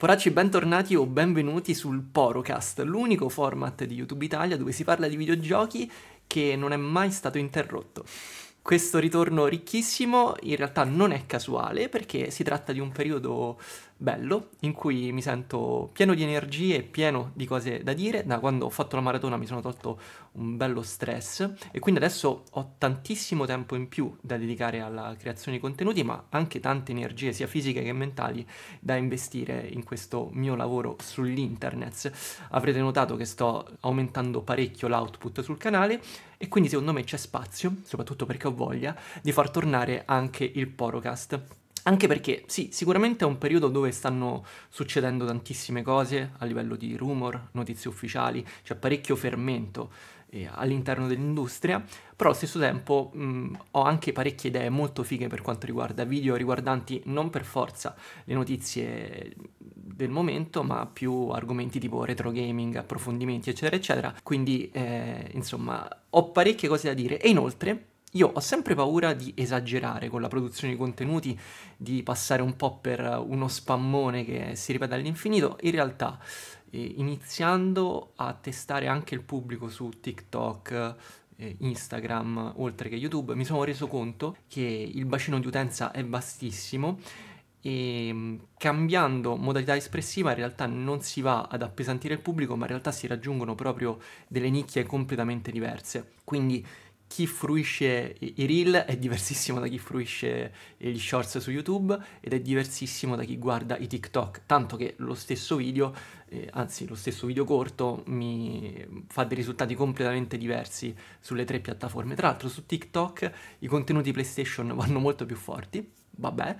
Foracci, bentornati o benvenuti sul Porocast, l'unico format di YouTube Italia dove si parla di videogiochi che non è mai stato interrotto. Questo ritorno ricchissimo in realtà non è casuale perché si tratta di un periodo bello in cui mi sento pieno di energie, pieno di cose da dire. Da quando ho fatto la maratona mi sono tolto un bello stress e quindi adesso ho tantissimo tempo in più da dedicare alla creazione di contenuti, ma anche tante energie sia fisiche che mentali da investire in questo mio lavoro sull'internet. Avrete notato che sto aumentando parecchio l'output sul canale e quindi secondo me c'è spazio, soprattutto perché ho voglia, di far tornare anche il podcast anche perché, sì, sicuramente è un periodo dove stanno succedendo tantissime cose a livello di rumor, notizie ufficiali, c'è cioè parecchio fermento eh, all'interno dell'industria, però allo stesso tempo mh, mm, ho anche parecchie idee molto fighe per quanto riguarda video riguardanti non per forza le notizie del momento, ma più argomenti tipo retro gaming, approfondimenti, eccetera, eccetera. Quindi, eh, insomma, ho parecchie cose da dire e inoltre io ho sempre paura di esagerare con la produzione di contenuti, di passare un po' per uno spammone che si ripete all'infinito. In realtà, eh, iniziando a testare anche il pubblico su TikTok, eh, Instagram, oltre che YouTube, mi sono reso conto che il bacino di utenza è vastissimo e mm, cambiando modalità espressiva in realtà non si va ad appesantire il pubblico, ma in realtà si raggiungono proprio delle nicchie completamente diverse. Quindi chi fruisce i reel è diversissimo da chi fruisce gli shorts su YouTube ed è diversissimo da chi guarda i TikTok, tanto che lo stesso video, eh, anzi lo stesso video corto, mi fa dei risultati completamente diversi sulle tre piattaforme. Tra l'altro su TikTok i contenuti PlayStation vanno molto più forti vabbè,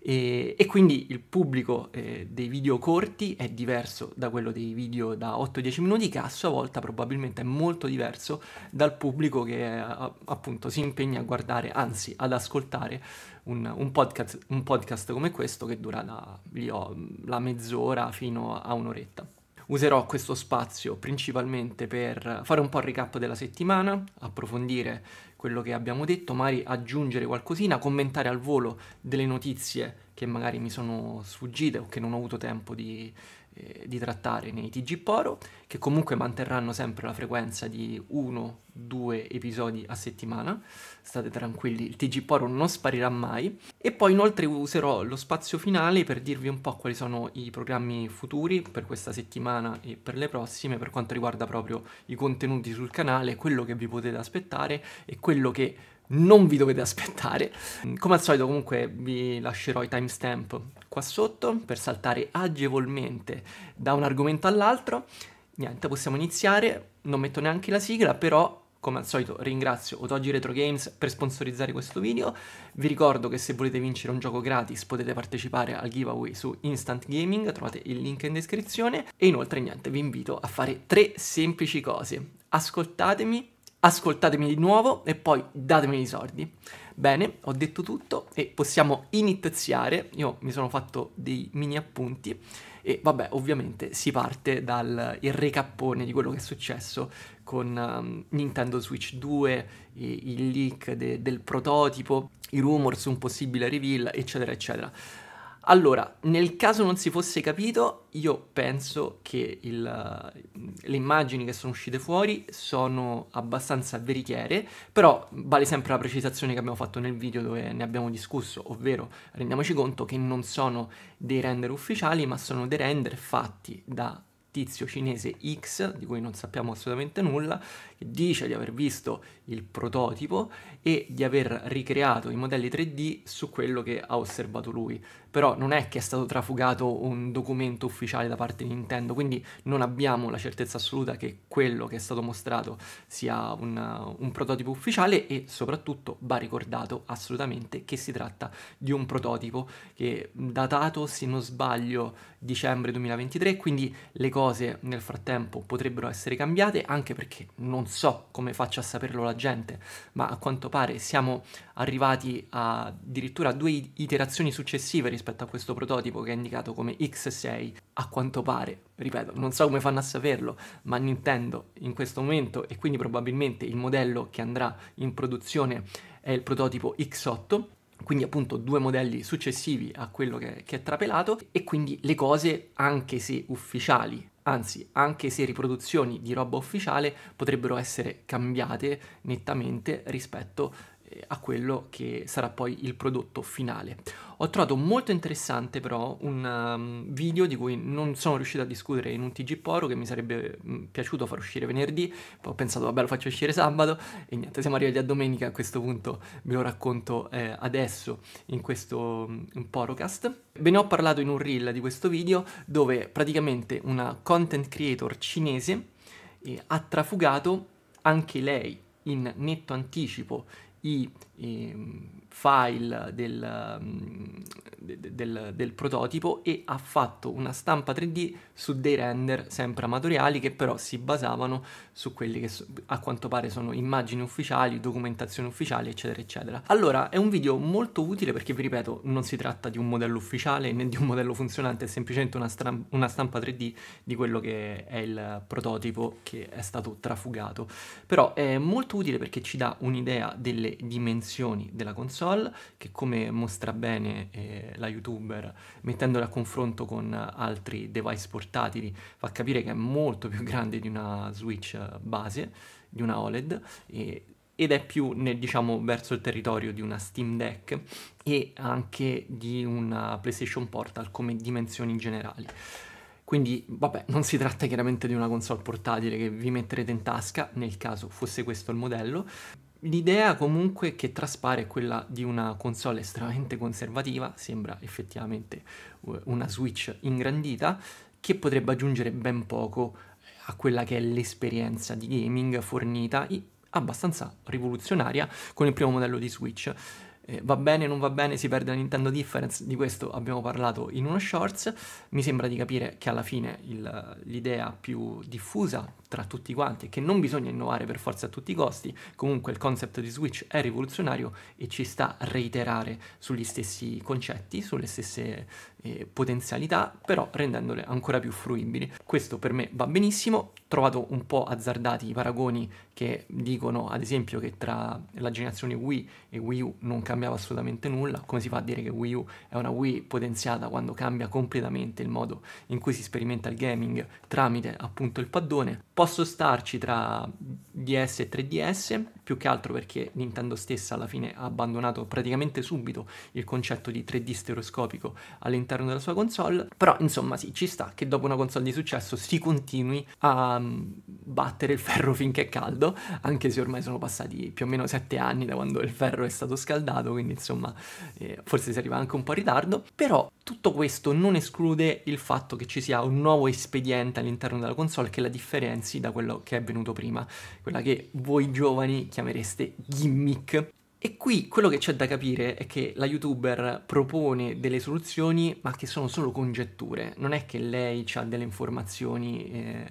e, e quindi il pubblico eh, dei video corti è diverso da quello dei video da 8-10 minuti che a sua volta probabilmente è molto diverso dal pubblico che eh, appunto si impegna a guardare, anzi ad ascoltare un, un, podcast, un podcast, come questo che dura da, ho, la mezz'ora fino a un'oretta. Userò questo spazio principalmente per fare un po' il recap della settimana, approfondire quello che abbiamo detto, magari aggiungere qualcosina, commentare al volo delle notizie che magari mi sono sfuggite o che non ho avuto tempo di, eh, di trattare nei TG Poro, che comunque manterranno sempre la frequenza di 1 due episodi a settimana. State tranquilli, il TG Poro non sparirà mai. E poi inoltre userò lo spazio finale per dirvi un po' quali sono i programmi futuri per questa settimana e per le prossime per quanto riguarda proprio i contenuti sul canale, quello che vi potete aspettare e quello che non vi dovete aspettare. Mm, come al solito comunque vi lascerò i timestamp qua sotto per saltare agevolmente da un argomento all'altro. Niente, possiamo iniziare, non metto neanche la sigla, però come al solito ringrazio Otogi Retro Games per sponsorizzare questo video. Vi ricordo che se volete vincere un gioco gratis potete partecipare al giveaway su Instant Gaming, trovate il link in descrizione. E inoltre niente, vi invito a fare tre semplici cose. Ascoltatemi, ascoltatemi di nuovo e poi datemi i soldi. Bene, ho detto tutto e possiamo iniziare. Io mi sono fatto dei mini appunti e vabbè, ovviamente si parte dal recappone di quello che è successo con um, Nintendo Switch 2, il leak de del prototipo, i rumors su un possibile reveal, eccetera, eccetera. Allora, nel caso non si fosse capito, io penso che il, le immagini che sono uscite fuori sono abbastanza veritiere, però vale sempre la precisazione che abbiamo fatto nel video dove ne abbiamo discusso, ovvero rendiamoci conto che non sono dei render ufficiali, ma sono dei render fatti da tizio cinese X, di cui non sappiamo assolutamente nulla, dice di aver visto il prototipo e di aver ricreato i modelli 3D su quello che ha osservato lui. Però non è che è stato trafugato un documento ufficiale da parte di Nintendo, quindi non abbiamo la certezza assoluta che quello che è stato mostrato sia un, un prototipo ufficiale e soprattutto va ricordato assolutamente che si tratta di un prototipo che datato, se non sbaglio, dicembre 2023, quindi le cose nel frattempo potrebbero essere cambiate anche perché non non so come faccia a saperlo la gente, ma a quanto pare siamo arrivati a, addirittura a due iterazioni successive rispetto a questo prototipo che è indicato come X6. A quanto pare, ripeto, non so come fanno a saperlo, ma Nintendo in questo momento e quindi probabilmente il modello che andrà in produzione è il prototipo X8 quindi appunto due modelli successivi a quello che, che, è trapelato e quindi le cose anche se ufficiali anzi anche se riproduzioni di roba ufficiale potrebbero essere cambiate nettamente rispetto eh, a quello che sarà poi il prodotto finale. Ho trovato molto interessante però un um, video di cui non sono riuscito a discutere in un TG Poro che mi sarebbe mh, mm, piaciuto far uscire venerdì, poi ho pensato vabbè lo faccio uscire sabato e niente, siamo arrivati a domenica, a questo punto ve lo racconto eh, adesso in questo um, podcast. Ve ne ho parlato in un reel di questo video dove praticamente una content creator cinese eh, ha trafugato anche lei in netto anticipo Eat. Ehm, file del, mm, del, del, prototipo e ha fatto una stampa 3D su dei render sempre amatoriali che però si basavano su quelli che a quanto pare sono immagini ufficiali, documentazioni ufficiali eccetera eccetera. Allora è un video molto utile perché vi ripeto non si tratta di un modello ufficiale né di un modello funzionante, è semplicemente una, una stampa 3D di quello che è il prototipo che è stato trafugato. Però è molto utile perché ci dà un'idea delle dimensioni dimensioni della console che come mostra bene eh, la youtuber mettendola a confronto con altri device portatili fa capire che è molto più grande di una Switch base, di una OLED e, ed è più nel, diciamo, verso il territorio di una Steam Deck e anche di una PlayStation Portal come dimensioni generali. Quindi, vabbè, non si tratta chiaramente di una console portatile che vi metterete in tasca, nel caso fosse questo il modello, L'idea comunque che traspare è quella di una console estremamente conservativa, sembra effettivamente eh, una Switch ingrandita, che potrebbe aggiungere ben poco a quella che è l'esperienza di gaming fornita abbastanza rivoluzionaria con il primo modello di Switch eh, va bene, non va bene, si perde la Nintendo Difference, di questo abbiamo parlato in uno shorts, mi sembra di capire che alla fine il, l'idea più diffusa tra tutti quanti è che non bisogna innovare per forza a tutti i costi, comunque il concept di Switch è rivoluzionario e ci sta a reiterare sugli stessi concetti, sulle stesse eh, potenzialità, però rendendole ancora più fruibili. Questo per me va benissimo, ho trovato un po' azzardati i paragoni che dicono ad esempio che tra la generazione Wii e Wii U non cambiava assolutamente nulla, come si fa a dire che Wii U è una Wii potenziata quando cambia completamente il modo in cui si sperimenta il gaming tramite appunto il paddone. Posso starci tra DS e 3DS, più che altro perché Nintendo stessa alla fine ha abbandonato praticamente subito il concetto di 3D stereoscopico all'interno all'interno della sua console, però insomma sì, ci sta che dopo una console di successo si continui a mm, battere il ferro finché è caldo, anche se ormai sono passati più o meno 7 anni da quando il ferro è stato scaldato, quindi insomma eh, forse si arriva anche un po' in ritardo, però tutto questo non esclude il fatto che ci sia un nuovo espediente all'interno della console che la differenzi da quello che è venuto prima, quella che voi giovani chiamereste gimmick. E qui quello che c'è da capire è che la youtuber propone delle soluzioni ma che sono solo congetture, non è che lei ha delle informazioni eh,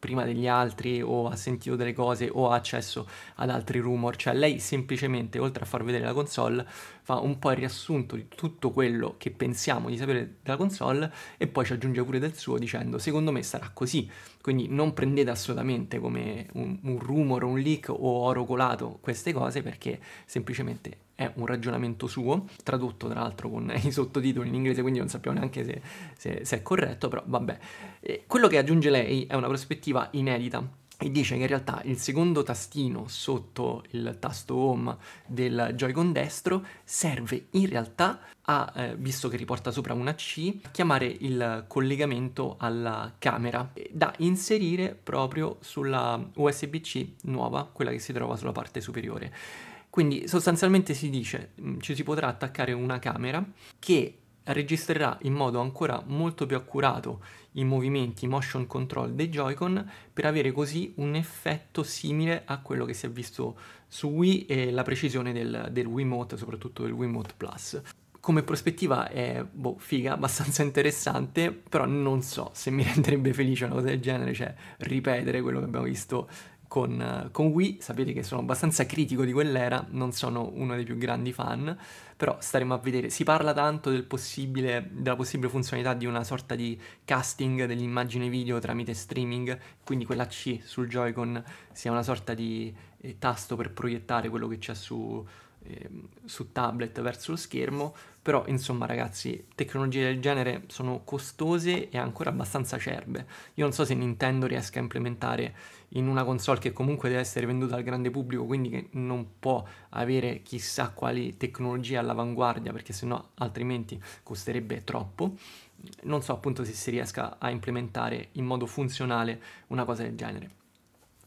prima degli altri o ha sentito delle cose o ha accesso ad altri rumor, cioè lei semplicemente oltre a far vedere la console fa un po' il riassunto di tutto quello che pensiamo di sapere della console e poi ci aggiunge pure del suo dicendo secondo me sarà così, quindi non prendete assolutamente come un, un rumor, un leak o oro colato queste cose perché semplicemente è un ragionamento suo, tradotto tra l'altro con i sottotitoli in inglese, quindi non sappiamo neanche se, se, se è corretto, però vabbè. E eh, quello che aggiunge lei è una prospettiva inedita, e dice che in realtà il secondo tastino sotto il tasto home del Joy-Con destro serve in realtà a, eh, visto che riporta sopra una C, a chiamare il collegamento alla camera eh, da inserire proprio sulla USB-C nuova, quella che si trova sulla parte superiore. Quindi sostanzialmente si dice mm, ci si potrà attaccare una camera che registrerà in modo ancora molto più accurato i movimenti motion control dei Joy-Con per avere così un effetto simile a quello che si è visto su Wii e la precisione del, del Wiimote, soprattutto del Wiimote Plus. Come prospettiva è boh, figa, abbastanza interessante, però non so se mi renderebbe felice una cosa del genere, cioè ripetere quello che abbiamo visto con, eh, con, Wii, sapete che sono abbastanza critico di quell'era, non sono uno dei più grandi fan, però staremo a vedere. Si parla tanto del possibile, della possibile funzionalità di una sorta di casting dell'immagine video tramite streaming, quindi quella C sul Joy-Con sia una sorta di eh, tasto per proiettare quello che c'è su, Ehm, su tablet verso lo schermo, però insomma ragazzi, tecnologie del genere sono costose e ancora abbastanza acerbe. Io non so se Nintendo riesca a implementare in una console che comunque deve essere venduta al grande pubblico, quindi che non può avere chissà quali tecnologie all'avanguardia, perché sennò altrimenti costerebbe troppo. Non so appunto se si riesca a implementare in modo funzionale una cosa del genere.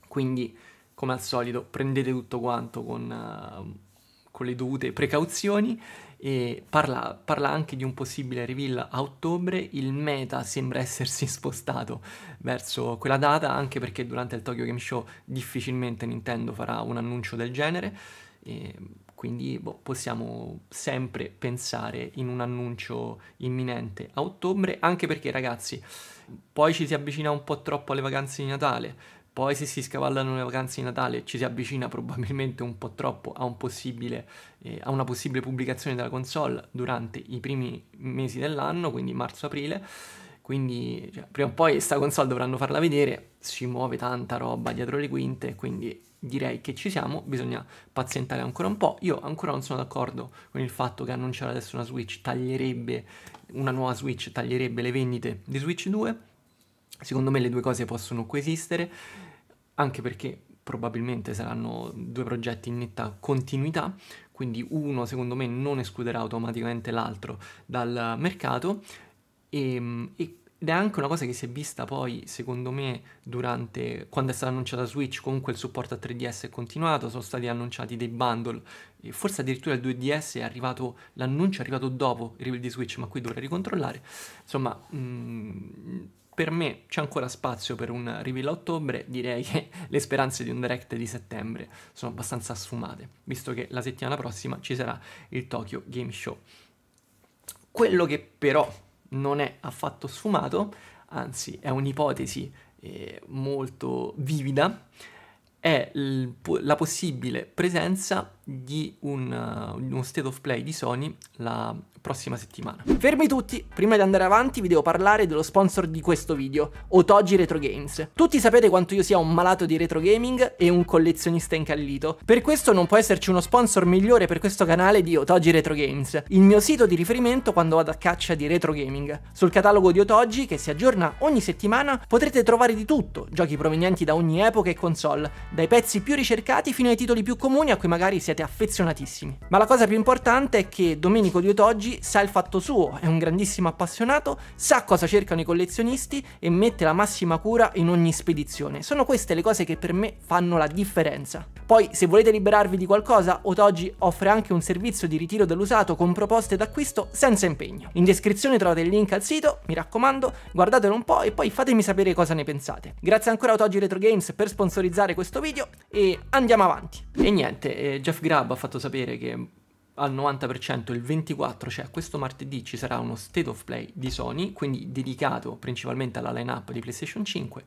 Quindi, come al solito, prendete tutto quanto con uh, con le dovute precauzioni. Parla, parla, anche di un possibile reveal a ottobre, il meta sembra essersi spostato verso quella data anche perché durante il Tokyo Game Show difficilmente Nintendo farà un annuncio del genere, quindi boh, possiamo sempre pensare in un annuncio imminente a ottobre, anche perché ragazzi poi ci si avvicina un po' troppo alle vacanze di Natale, poi se si scavallano le vacanze di Natale ci si avvicina probabilmente un po' troppo a, un eh, a una possibile pubblicazione della console durante i primi mesi dell'anno, quindi marzo-aprile, quindi cioè, prima o poi questa console dovranno farla vedere, si muove tanta roba dietro le quinte, quindi direi che ci siamo, bisogna pazientare ancora un po'. Io ancora non sono d'accordo con il fatto che annunciare adesso una Switch taglierebbe, una nuova Switch taglierebbe le vendite di Switch 2, Secondo me le due cose possono coesistere, anche perché probabilmente saranno due progetti in netta continuità, quindi uno secondo me non escluderà automaticamente l'altro dal mercato e, ehm, e ed è anche una cosa che si è vista poi, secondo me, durante quando è stata annunciata Switch, comunque il supporto a 3DS è continuato, sono stati annunciati dei bundle, e forse addirittura il 2DS è arrivato, l'annuncio è arrivato dopo il reveal di Switch, ma qui dovrei ricontrollare. Insomma, mh, mm, per me c'è ancora spazio per un reveal a ottobre, direi che le speranze di un direct di settembre sono abbastanza sfumate, visto che la settimana prossima ci sarà il Tokyo Game Show. Quello che però non è affatto sfumato, anzi è un'ipotesi eh, molto vivida, è la possibile presenza di un, eh, uno state of play di Sony, la prossima settimana. Fermi tutti, prima di andare avanti vi devo parlare dello sponsor di questo video, Otogi Retro Games. Tutti sapete quanto io sia un malato di retro gaming e un collezionista incallito, per questo non può esserci uno sponsor migliore per questo canale di Otogi Retro Games, il mio sito di riferimento quando vado a caccia di retro gaming. Sul catalogo di Otogi, che si aggiorna ogni settimana, potrete trovare di tutto, giochi provenienti da ogni epoca e console, dai pezzi più ricercati fino ai titoli più comuni a cui magari siete affezionatissimi. Ma la cosa più importante è che Domenico di Diotoggi sa il fatto suo, è un grandissimo appassionato, sa cosa cercano i collezionisti e mette la massima cura in ogni spedizione. Sono queste le cose che per me fanno la differenza. Poi, se volete liberarvi di qualcosa, Otoggi offre anche un servizio di ritiro dell'usato con proposte d'acquisto senza impegno. In descrizione trovate il link al sito, mi raccomando, guardatelo un po' e poi fatemi sapere cosa ne pensate. Grazie ancora a Otoggi Retro Games per sponsorizzare questo video e andiamo avanti. E niente, eh, Jeff Grubb ha fatto sapere che al 90%, il 24%, cioè questo martedì ci sarà uno state of play di Sony, quindi dedicato principalmente alla lineup di PlayStation 5,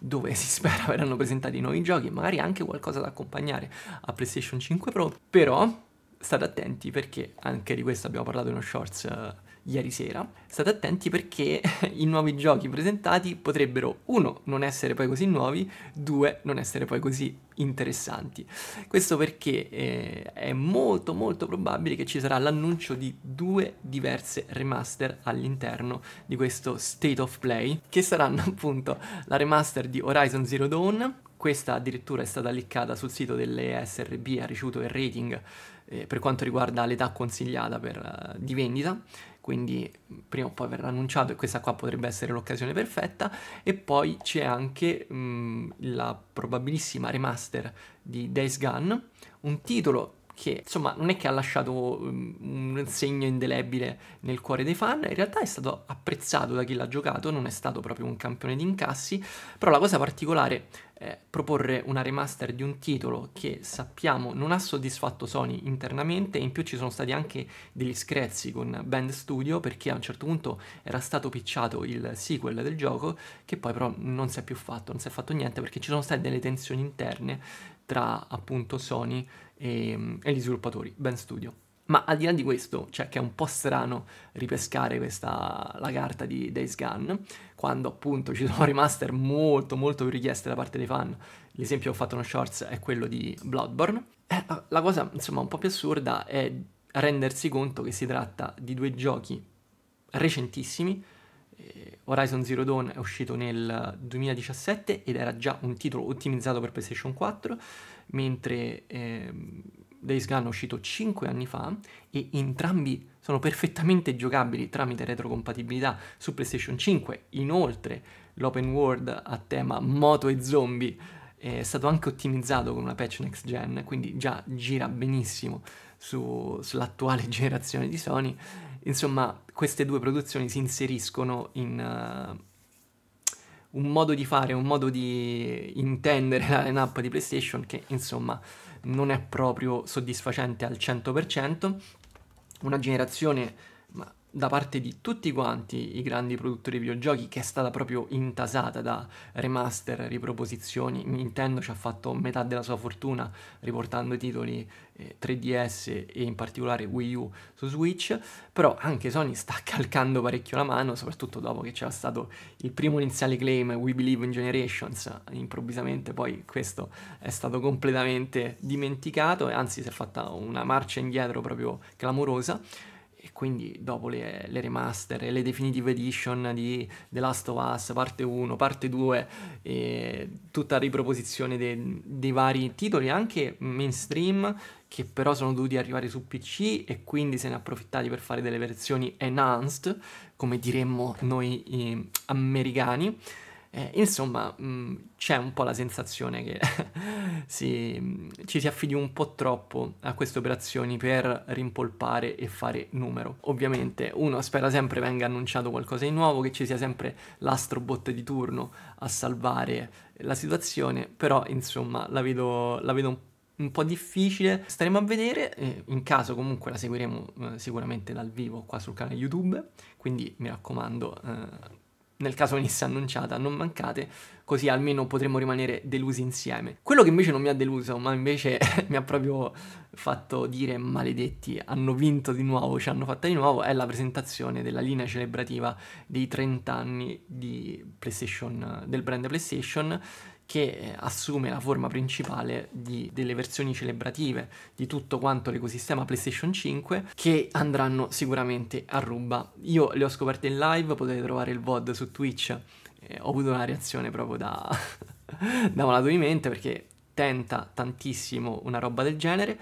dove si spera verranno presentati nuovi giochi, e magari anche qualcosa da accompagnare a PlayStation 5 Pro, però state attenti perché anche di questo abbiamo parlato in uno shorts eh, ieri sera, state attenti perché i nuovi giochi presentati potrebbero, uno, non essere poi così nuovi, due, non essere poi così interessanti. Questo perché eh, è molto molto probabile che ci sarà l'annuncio di due diverse remaster all'interno di questo State of Play, che saranno appunto la remaster di Horizon Zero Dawn, questa addirittura è stata liccata sul sito delle SRB, ha ricevuto il rating eh, per quanto riguarda l'età consigliata per, uh, di vendita, quindi prima o poi verrà annunciato e questa qua potrebbe essere l'occasione perfetta e poi c'è anche mh, mm, la probabilissima remaster di Days Gone, un titolo che insomma non è che ha lasciato mm, un segno indelebile nel cuore dei fan, in realtà è stato apprezzato da chi l'ha giocato, non è stato proprio un campione di incassi, però la cosa particolare è proporre una remaster di un titolo che sappiamo non ha soddisfatto Sony internamente, in più ci sono stati anche degli screzzi con Band Studio perché a un certo punto era stato picciato il sequel del gioco che poi però non si è più fatto, non si è fatto niente perché ci sono state delle tensioni interne tra appunto Sony e e, ehm, e gli sviluppatori, ben studio. Ma al di là di questo, cioè che è un po' strano ripescare questa, la carta di Days Gone, quando appunto ci sono remaster molto molto più richieste da parte dei fan. L'esempio che ho fatto uno shorts è quello di Bloodborne. Eh, eh, la cosa insomma un po' più assurda è rendersi conto che si tratta di due giochi recentissimi. Eh, Horizon Zero Dawn è uscito nel 2017 ed era già un titolo ottimizzato per PlayStation 4 mentre eh, Days Gone è uscito 5 anni fa e entrambi sono perfettamente giocabili tramite retrocompatibilità su PlayStation 5. Inoltre l'open world a tema moto e zombie è stato anche ottimizzato con una patch next gen, quindi già gira benissimo su, sull'attuale generazione di Sony. Insomma, queste due produzioni si inseriscono in, uh, un modo di fare, un modo di intendere la lineup di PlayStation che insomma non è proprio soddisfacente al 100%. Una generazione da parte di tutti quanti i grandi produttori di videogiochi che è stata proprio intasata da remaster, riproposizioni. Nintendo ci ha fatto metà della sua fortuna riportando i titoli 3DS eh, e in particolare Wii U su Switch, però anche Sony sta calcando parecchio la mano, soprattutto dopo che c'era stato il primo iniziale claim We Believe in Generations, improvvisamente poi questo è stato completamente dimenticato e anzi si è fatta una marcia indietro proprio clamorosa quindi dopo le, le remaster e le definitive edition di The Last of Us parte 1, parte 2 e tutta la riproposizione dei, dei vari titoli anche mainstream che però sono dovuti arrivare su PC e quindi se ne approfittati per fare delle versioni enhanced come diremmo noi eh, americani eh, insomma, mh, mm, c'è un po' la sensazione che si, mh, ci si affidi un po' troppo a queste operazioni per rimpolpare e fare numero. Ovviamente uno spera sempre venga annunciato qualcosa di nuovo, che ci sia sempre l'astrobot di turno a salvare la situazione, però insomma la vedo, la vedo un po' un po' difficile, staremo a vedere, eh, in caso comunque la seguiremo eh, sicuramente dal vivo qua sul canale YouTube, quindi mi raccomando eh, nel caso venisse annunciata, non mancate, così almeno potremmo rimanere delusi insieme. Quello che invece non mi ha deluso, ma invece mi ha proprio fatto dire maledetti, hanno vinto di nuovo, ci hanno fatta di nuovo, è la presentazione della linea celebrativa dei 30 anni di PlayStation, del brand PlayStation che eh, assume la forma principale di, delle versioni celebrative di tutto quanto l'ecosistema PlayStation 5 che andranno sicuramente a ruba. Io le ho scoperte in live, potete trovare il VOD su Twitch, eh, ho avuto una reazione proprio da, da malato di mente perché tenta tantissimo una roba del genere,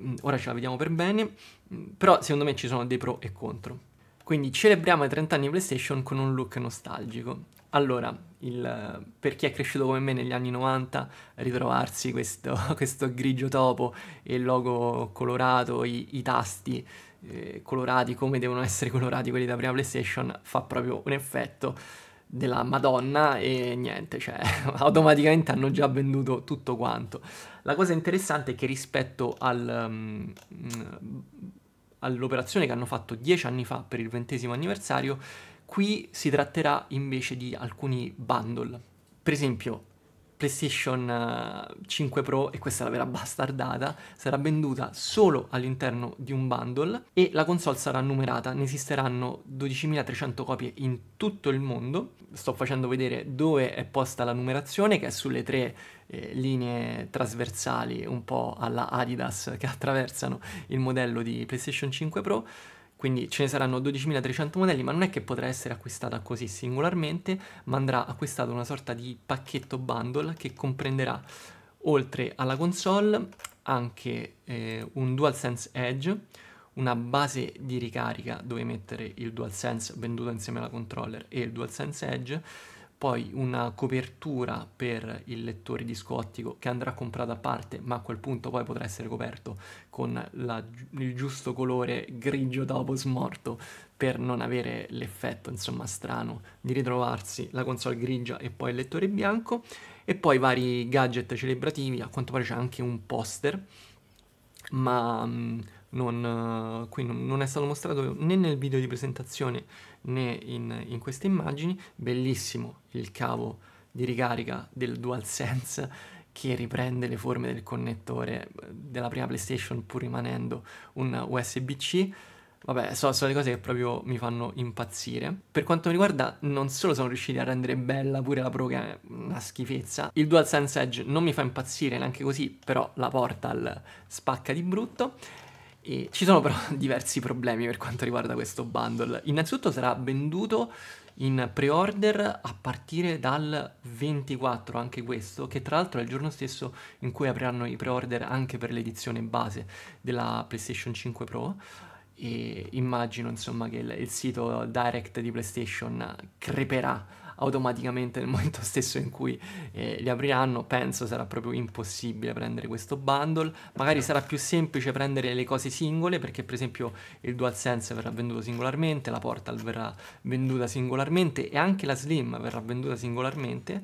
mm, ora ce la vediamo per bene, mm, però secondo me ci sono dei pro e contro. Quindi celebriamo i 30 anni PlayStation con un look nostalgico. Allora, il, per chi è cresciuto come me negli anni 90, ritrovarsi questo, questo grigio topo e il logo colorato, i, i tasti eh, colorati come devono essere colorati quelli da prima PlayStation, fa proprio un effetto della Madonna e niente, cioè automaticamente hanno già venduto tutto quanto. La cosa interessante è che rispetto al... Um, all'operazione che hanno fatto dieci anni fa per il ventesimo anniversario, Qui si tratterà invece di alcuni bundle. Per esempio, PlayStation 5 eh, Pro, e questa è la vera bastardata, sarà venduta solo all'interno di un bundle e la console sarà numerata, ne esisteranno 12.300 copie in tutto il mondo. Sto facendo vedere dove è posta la numerazione, che è sulle tre eh, linee trasversali un po' alla Adidas che attraversano il modello di PlayStation 5 Pro quindi ce ne saranno 12.300 modelli, ma non è che potrà essere acquistata così singolarmente, ma andrà acquistato una sorta di pacchetto bundle che comprenderà oltre alla console anche eh, un DualSense Edge, una base di ricarica dove mettere il DualSense venduto insieme alla controller e il DualSense Edge, poi una copertura per il lettore discottico che andrà comprato a parte, ma a quel punto poi potrà essere coperto con la, il giusto colore grigio dopo smorto per non avere l'effetto insomma strano di ritrovarsi la console grigia e poi il lettore bianco e poi vari gadget celebrativi, a quanto pare c'è anche un poster, ma mm, non, qui non è stato mostrato né nel video di presentazione né in, in queste immagini. Bellissimo il cavo di ricarica del DualSense che riprende le forme del connettore eh, della prima PlayStation pur rimanendo un USB-C. Vabbè, sono, sono le cose che proprio mi fanno impazzire. Per quanto mi riguarda, non solo sono riusciti a rendere bella pure la Pro, che è una schifezza. Il DualSense Edge non mi fa impazzire neanche così, però la Portal spacca di brutto. E ci sono però diversi problemi per quanto riguarda questo bundle. Innanzitutto sarà venduto in pre-order a partire dal 24, anche questo, che tra l'altro è il giorno stesso in cui apriranno i pre-order anche per l'edizione base della PlayStation 5 Pro. E immagino insomma che il, il sito direct di PlayStation creperà automaticamente nel momento stesso in cui eh, li apriranno, penso sarà proprio impossibile prendere questo bundle. Magari sarà più semplice prendere le cose singole, perché per esempio il DualSense verrà venduto singolarmente, la Portal verrà venduta singolarmente e anche la Slim verrà venduta singolarmente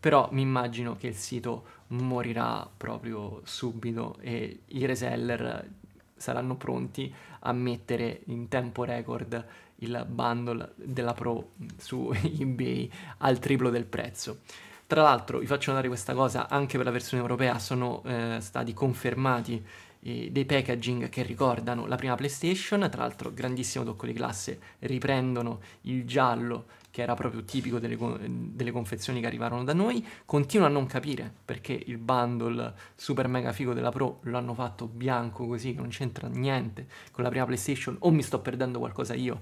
però mi immagino che il sito morirà proprio subito e i reseller saranno pronti a mettere in tempo record il bundle della Pro su eBay al triplo del prezzo. Tra l'altro vi faccio notare questa cosa, anche per la versione europea sono eh, stati confermati eh, dei packaging che ricordano la prima PlayStation, tra l'altro grandissimo tocco di classe, riprendono il giallo che era proprio tipico delle, delle, confezioni che arrivarono da noi, continuo a non capire perché il bundle super mega figo della Pro lo hanno fatto bianco così, che non c'entra niente con la prima PlayStation, o mi sto perdendo qualcosa io,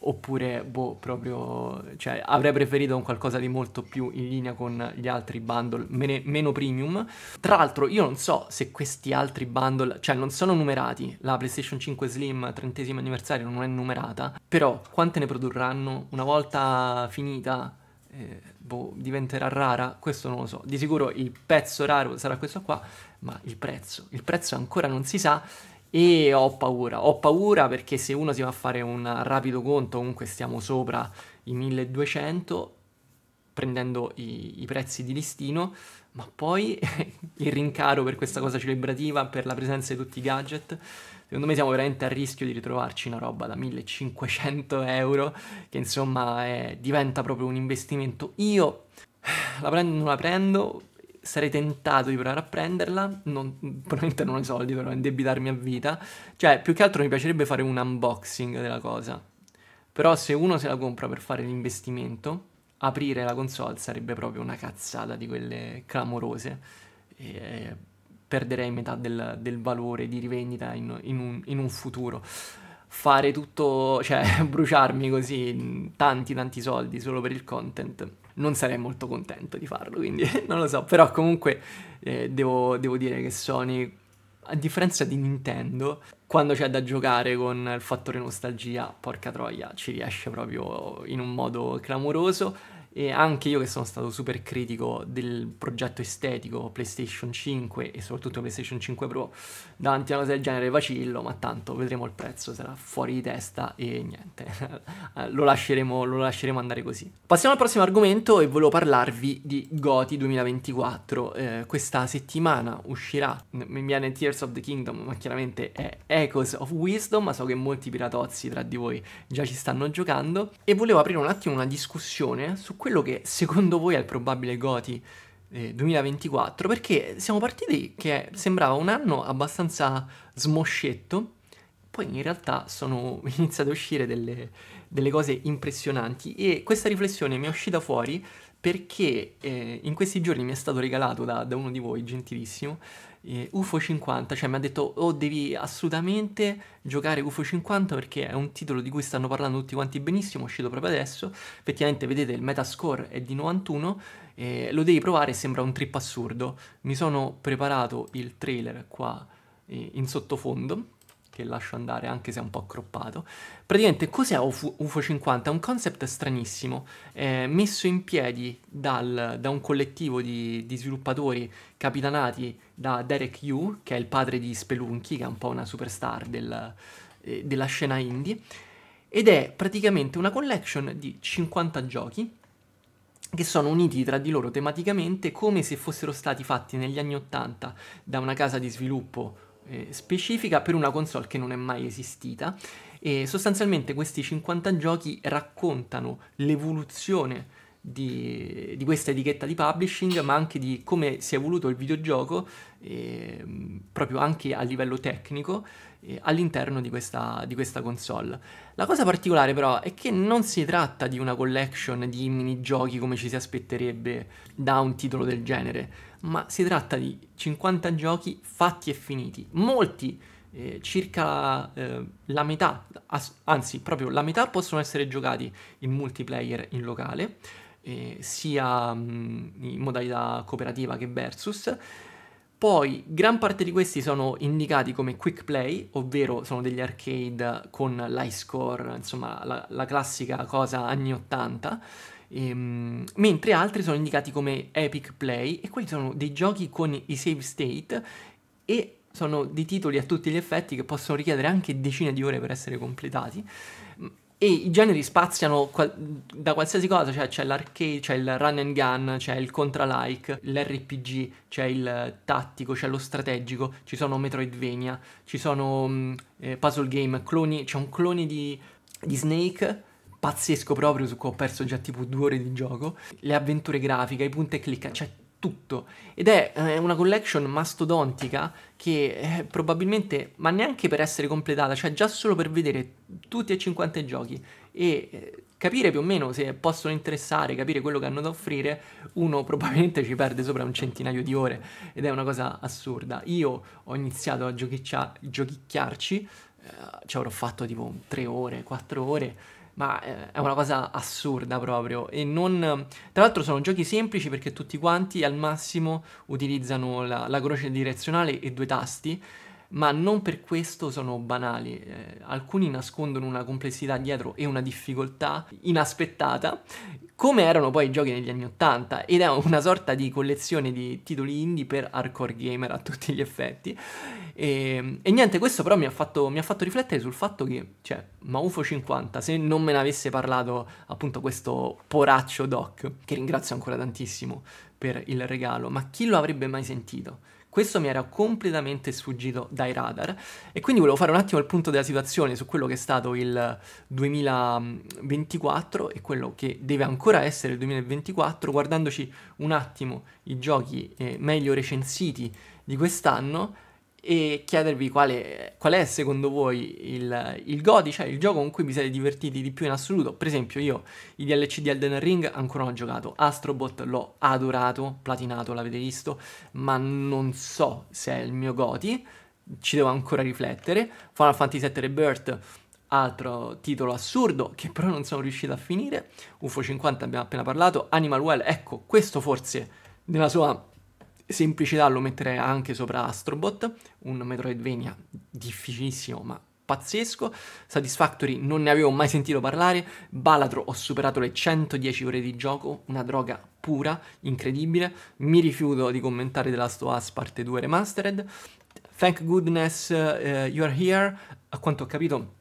oppure boh, proprio cioè, avrei preferito un qualcosa di molto più in linea con gli altri bundle mene, meno premium tra l'altro io non so se questi altri bundle cioè non sono numerati la PlayStation 5 Slim 30 anniversario non è numerata però quante ne produrranno una volta finita eh, boh, diventerà rara questo non lo so di sicuro il pezzo raro sarà questo qua ma il prezzo il prezzo ancora non si sa e ho paura, ho paura perché se uno si va a fare un rapido conto comunque stiamo sopra i 1200 prendendo i, i prezzi di listino, ma poi il rincaro per questa cosa celebrativa, per la presenza di tutti i gadget, secondo me siamo veramente a rischio di ritrovarci una roba da 1500 euro che insomma è, eh, diventa proprio un investimento. Io la prendo, non la prendo, sarei tentato di provare a prenderla, non, probabilmente non ho i soldi però, indebitarmi a vita, cioè più che altro mi piacerebbe fare un unboxing della cosa, però se uno se la compra per fare l'investimento, aprire la console sarebbe proprio una cazzata di quelle clamorose, e eh, perderei metà del, del valore di rivendita in, in, un, in un futuro fare tutto, cioè bruciarmi così tanti tanti soldi solo per il content non sarei molto contento di farlo, quindi non lo so, però comunque eh, devo, devo dire che Sony, a differenza di Nintendo, quando c'è da giocare con il fattore nostalgia, porca troia, ci riesce proprio in un modo clamoroso e anche io che sono stato super critico del progetto estetico PlayStation 5 e soprattutto PlayStation 5 Pro davanti a una cosa del genere vacillo, ma tanto vedremo il prezzo, sarà fuori di testa e niente, lo, lasceremo, lo lasceremo andare così. Passiamo al prossimo argomento e volevo parlarvi di Goti 2024. Eh, questa settimana uscirà, mi viene Tears of the Kingdom, ma chiaramente è Echoes of Wisdom, ma so che molti piratozzi tra di voi già ci stanno giocando e volevo aprire un attimo una discussione su questo quello che secondo voi è il probabile Goti eh, 2024, perché siamo partiti che sembrava un anno abbastanza smoscetto, poi in realtà sono iniziate a uscire delle, delle cose impressionanti e questa riflessione mi è uscita fuori perché eh, in questi giorni mi è stato regalato da, da uno di voi, gentilissimo, eh, UFO 50, cioè mi ha detto oh devi assolutamente giocare UFO 50 perché è un titolo di cui stanno parlando tutti quanti benissimo, è uscito proprio adesso, effettivamente vedete il metascore è di 91, eh, lo devi provare, sembra un trip assurdo, mi sono preparato il trailer qua eh, in sottofondo che lascio andare anche se è un po' croppato. Praticamente cos'è UFO, 50? È un concept stranissimo, è messo in piedi dal, da un collettivo di, di, sviluppatori capitanati da Derek Yu, che è il padre di Spelunky, che è un po' una superstar del, eh, della scena indie, ed è praticamente una collection di 50 giochi che sono uniti tra di loro tematicamente come se fossero stati fatti negli anni 80 da una casa di sviluppo eh, specifica per una console che non è mai esistita e sostanzialmente questi 50 giochi raccontano l'evoluzione di, di, questa etichetta di publishing, ma anche di come si è evoluto il videogioco, eh, proprio anche a livello tecnico, eh, all'interno di questa, di questa, console. La cosa particolare però è che non si tratta di una collection di minigiochi come ci si aspetterebbe da un titolo del genere ma si tratta di 50 giochi fatti e finiti, molti, eh, circa eh, la metà, as- anzi proprio la metà possono essere giocati in multiplayer in locale, eh, sia mh, mm, in modalità cooperativa che versus. Poi gran parte di questi sono indicati come quick play, ovvero sono degli arcade con l'high score, insomma la, la classica cosa anni 80 ehm, mentre altri sono indicati come Epic Play e quelli sono dei giochi con i save state e sono dei titoli a tutti gli effetti che possono richiedere anche decine di ore per essere completati mm, e i generi spaziano qual- da qualsiasi cosa, cioè c'è l'arcade, c'è il run and gun, c'è il contra-like, l'RPG, c'è il tattico, c'è lo strategico, ci sono Metroidvania, ci sono mm, eh, puzzle game, cloni, c'è un clone di, di Snake pazzesco proprio su cui ho perso già tipo due ore di gioco, le avventure grafiche, i punti e clicca, cioè tutto. Ed è eh, una collection mastodontica che eh, probabilmente, ma neanche per essere completata, cioè già solo per vedere tutti e 50 i giochi e eh, capire più o meno se possono interessare, capire quello che hanno da offrire, uno probabilmente ci perde sopra un centinaio di ore ed è una cosa assurda. Io ho iniziato a giochiccia- giochicchiarci, eh, ci avrò fatto tipo 3 ore, 4 ore ma eh, è una cosa assurda proprio. E non... Tra l'altro sono giochi semplici perché tutti quanti al massimo utilizzano la, la croce direzionale e due tasti, ma non per questo sono banali. Eh, alcuni nascondono una complessità dietro e una difficoltà inaspettata, come erano poi i giochi negli anni 80, ed è una sorta di collezione di titoli indie per hardcore gamer a tutti gli effetti. E, ehm, e niente, questo però mi ha, fatto, mi ha, fatto, riflettere sul fatto che, cioè, ma UFO 50, se non me ne avesse parlato appunto questo poraccio doc, che ringrazio ancora tantissimo per il regalo, ma chi lo avrebbe mai sentito? Questo mi era completamente sfuggito dai radar e quindi volevo fare un attimo il punto della situazione su quello che è stato il 2024 e quello che deve ancora essere il 2024 guardandoci un attimo i giochi eh, meglio recensiti di quest'anno e chiedervi quale, qual è secondo voi il, il Godi, cioè il gioco con cui vi siete divertiti di più in assoluto. Per esempio io i DLC di Elden Ring ancora non ho giocato, Astrobot l'ho adorato, platinato, l'avete visto, ma non so se è il mio Godi, ci devo ancora riflettere. Final Fantasy VII Rebirth altro titolo assurdo che però non sono riuscito a finire. UFO 50 abbiamo appena parlato, Animal Well, ecco, questo forse nella sua semplicità lo metterei anche sopra Astrobot, un Metroidvania difficilissimo ma pazzesco, Satisfactory non ne avevo mai sentito parlare, Balatro ho superato le 110 ore di gioco, una droga pura, incredibile, mi rifiuto di commentare The Last of Us parte 2 Remastered, Thank Goodness uh, You're Here, a quanto ho capito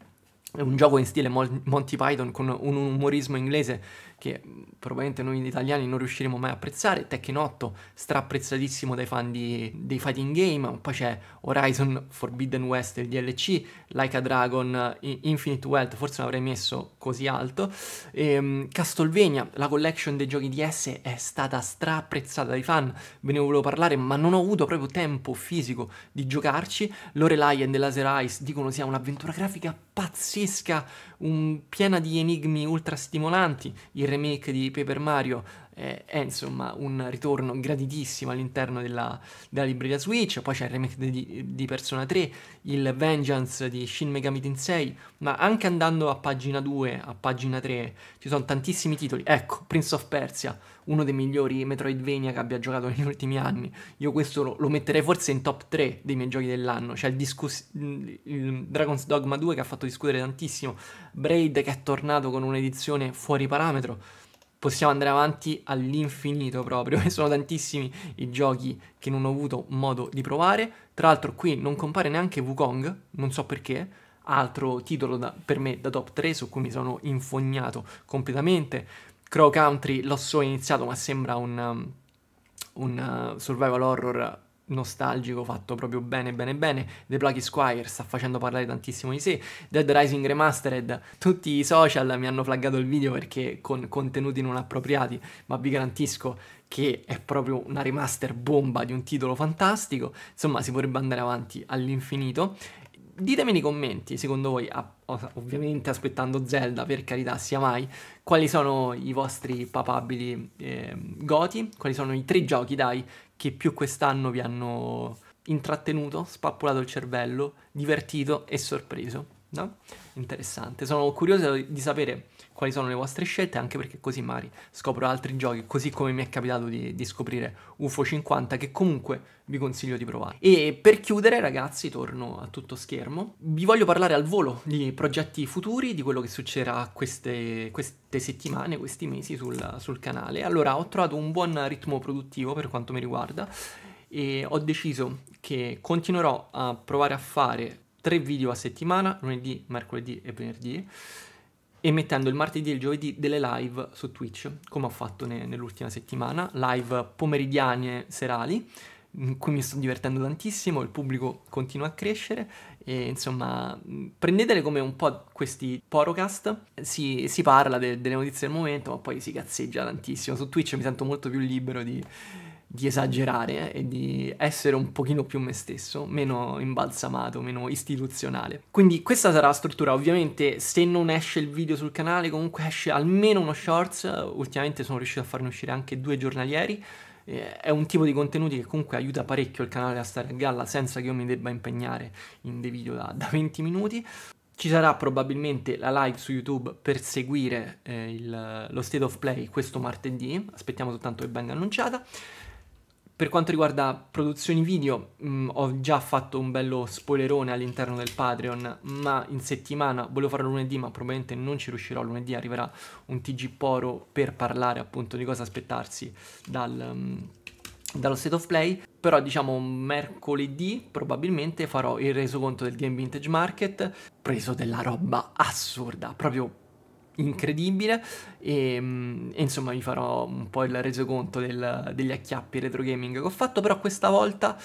è un gioco in stile Monty Python con un umorismo inglese che mm, probabilmente noi italiani non riusciremo mai a apprezzare, Tekken 8 straapprezzatissimo dai fan di, dei fighting game, poi c'è Horizon Forbidden West, il DLC, Like a Dragon, Infinite Wealth, forse l'avrei messo così alto, e, ehm, Castlevania, la collection dei giochi DS è stata strapprezzata dai fan, ve ne volevo parlare ma non ho avuto proprio tempo fisico di giocarci, Lorelai e The Laser Eyes dicono sia un'avventura grafica pazzesca, un, piena di enigmi ultra stimolanti, il il remake di Paper Mario eh, è insomma un ritorno graditissimo all'interno della, della libreria Switch, poi c'è il remake di, di, Persona 3, il Vengeance di Shin Megami Tensei, ma anche andando a pagina 2, a pagina 3, ci sono tantissimi titoli, ecco, Prince of Persia, uno dei migliori Metroidvania che abbia giocato negli ultimi anni, io questo lo, lo metterei forse in top 3 dei miei giochi dell'anno, c'è il, discuss- il Dragon's Dogma 2 che ha fatto discutere tantissimo, Braid che è tornato con un'edizione fuori parametro, possiamo andare avanti all'infinito proprio e sono tantissimi i giochi che non ho avuto modo di provare. Tra l'altro qui non compare neanche Wukong, non so perché, altro titolo da, per me da top 3 su cui mi sono infognato completamente. Crow Country l'ho solo iniziato ma sembra un, um, un uh, survival horror nostalgico fatto proprio bene bene bene The Plucky Squire sta facendo parlare tantissimo di sé Dead Rising Remastered tutti i social mi hanno flaggato il video perché con contenuti non appropriati ma vi garantisco che è proprio una remaster bomba di un titolo fantastico insomma si potrebbe andare avanti all'infinito ditemi nei commenti, secondo voi, ovviamente aspettando Zelda, per carità sia mai, quali sono i vostri papabili eh, goti, quali sono i tre giochi, dai, che più quest'anno vi hanno intrattenuto, spappolato il cervello, divertito e sorpreso. No? Interessante. Sono curioso di sapere quali sono le vostre scelte, anche perché così magari scopro altri giochi, così come mi è capitato di, di scoprire UFO 50, che comunque vi consiglio di provare. E per chiudere, ragazzi, torno a tutto schermo. Vi voglio parlare al volo di progetti futuri, di quello che succederà queste, queste settimane, questi mesi sul, sul canale. Allora, ho trovato un buon ritmo produttivo per quanto mi riguarda e ho deciso che continuerò a provare a fare tre video a settimana, lunedì, mercoledì e venerdì e mettendo il martedì e il giovedì delle live su Twitch, come ho fatto ne- nell'ultima settimana, live pomeridiane serali, in cui mi sto divertendo tantissimo, il pubblico continua a crescere e insomma prendetele come un po' questi podcast, si, si parla de- delle notizie del momento ma poi si cazzeggia tantissimo, su Twitch mi sento molto più libero di di esagerare eh, e di essere un pochino più me stesso, meno imbalsamato, meno istituzionale. Quindi questa sarà la struttura, ovviamente se non esce il video sul canale comunque esce almeno uno shorts, ultimamente sono riuscito a farne uscire anche due giornalieri, eh, è un tipo di contenuti che comunque aiuta parecchio il canale a stare a galla senza che io mi debba impegnare in dei video da, da 20 minuti. Ci sarà probabilmente la live su YouTube per seguire eh, il, lo State of Play questo martedì, aspettiamo soltanto che venga annunciata. Per quanto riguarda produzioni video, mh, mm, ho già fatto un bello spoilerone all'interno del Patreon, ma in settimana volevo farlo lunedì, ma probabilmente non ci riuscirò. Lunedì arriverà un TG Poro per parlare appunto di cosa aspettarsi dal, mh, mm, dallo State of Play. Però diciamo mercoledì probabilmente farò il resoconto del Game Vintage Market, preso della roba assurda, proprio incredibile e, mm, e, insomma vi farò un po' il resoconto del, degli acchiappi retro gaming che ho fatto però questa volta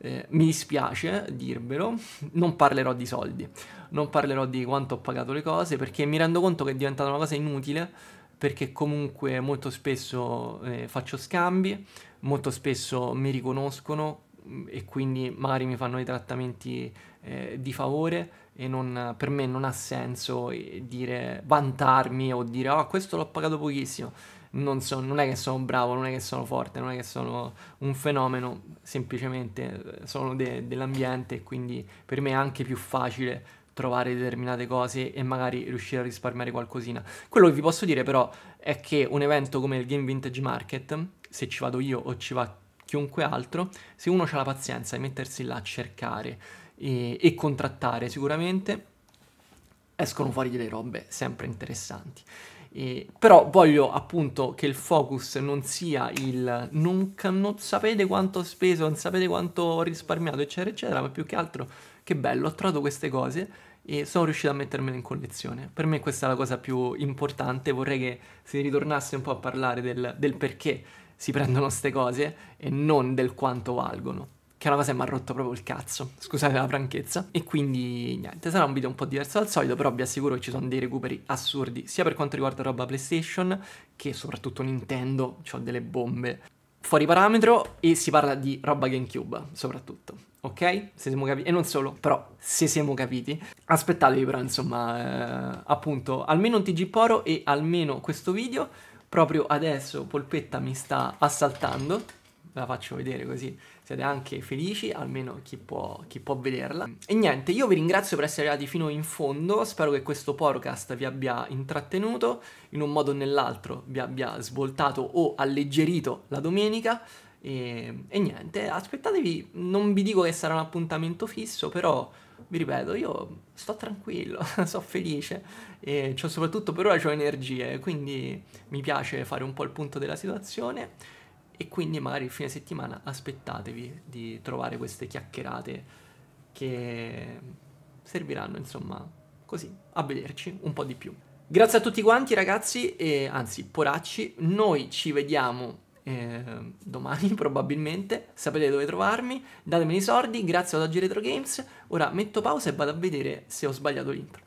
eh, mi dispiace dirvelo non parlerò di soldi non parlerò di quanto ho pagato le cose perché mi rendo conto che è diventata una cosa inutile perché comunque molto spesso eh, faccio scambi molto spesso mi riconoscono Mm, e quindi magari mi fanno i trattamenti eh, di favore e non, per me non ha senso eh, dire vantarmi o dire oh, questo l'ho pagato pochissimo non, so, non è che sono bravo, non è che sono forte, non è che sono un fenomeno, semplicemente eh, sono de- dell'ambiente e quindi per me è anche più facile trovare determinate cose e magari riuscire a risparmiare qualcosina. Quello che vi posso dire però è che un evento come il Game Vintage Market, se ci vado io o ci va chiunque altro, se uno ha la pazienza di mettersi là a cercare e, e contrattare sicuramente, escono fuori delle robe sempre interessanti. E, però voglio appunto che il focus non sia il non, non, sapete quanto ho speso, non sapete quanto ho risparmiato, eccetera, eccetera, ma più che altro che bello, ho trovato queste cose e sono riuscito a mettermele in collezione. Per me questa è la cosa più importante, vorrei che si ritornasse un po' a parlare del, del perché si prendono ste cose e non del quanto valgono. Che è una cosa che mi ha rotto proprio il cazzo, scusate la franchezza. E quindi niente, sarà un video un po' diverso dal solito, però vi assicuro che ci sono dei recuperi assurdi, sia per quanto riguarda roba PlayStation, che soprattutto Nintendo, ho delle bombe fuori parametro e si parla di roba GameCube soprattutto, ok? Se siamo capiti, e non solo, però se siamo capiti, aspettatevi però insomma eh, appunto almeno un TG Poro e almeno questo video Proprio adesso Polpetta mi sta assaltando, ve la faccio vedere così siete anche felici, almeno chi può, chi può, vederla. E niente, io vi ringrazio per essere arrivati fino in fondo, spero che questo podcast vi abbia intrattenuto, in un modo o nell'altro vi abbia svoltato o alleggerito la domenica. E, e niente, aspettatevi, non vi dico che sarà un appuntamento fisso, però vi ripeto, io sto tranquillo, sono felice e soprattutto per ora ho energie, quindi mi piace fare un po' il punto della situazione e quindi magari il fine settimana aspettatevi di trovare queste chiacchierate che serviranno, insomma, così, a vederci un po' di più. Grazie a tutti quanti ragazzi, e, anzi, poracci, noi ci vediamo eh, domani probabilmente, sapete dove trovarmi, datemi i soldi, grazie ad Oggi Retro Games, ora metto pausa e vado a vedere se ho sbagliato l'intro.